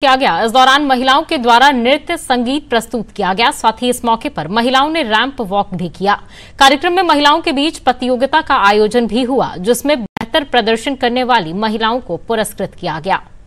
किया गया इस दौरान महिलाओं के द्वारा नृत्य संगीत प्रस्तुत किया गया साथ ही इस मौके पर महिलाओं ने रैंप वॉक भी किया कार्यक्रम में महिलाओं के बीच प्रतियोगिता का आयोजन भी हुआ जिसमें बेहतर प्रदर्शन करने वाली महिलाओं को पुरस्कृत किया गया